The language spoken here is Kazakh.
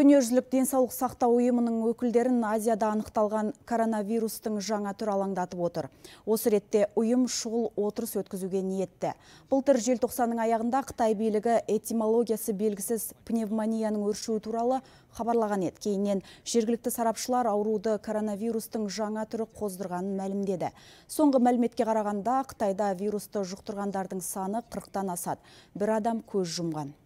Дүниежүзілік денсаулық сақтау ұйымының өкілдерін Азияда анықталған коронавирустың жаңа түрі алаңдатып отыр. Осы ретте ұйым шұғыл отырыс өткізуге ниетті. Былтыр желтоқсанның аяғында Қытай билігі этимологиясы белгісіз пневмонияның өршуі туралы хабарлаған еді. Кейіннен жергілікті сарапшылар ауруды коронавирустың жаңа түрі қоздырғанын мәлімдеді. Соңғы мәліметке қарағанда Қытайда вирусты жұқтырғандардың саны 40-тан асады. Бір адам көз жұмған.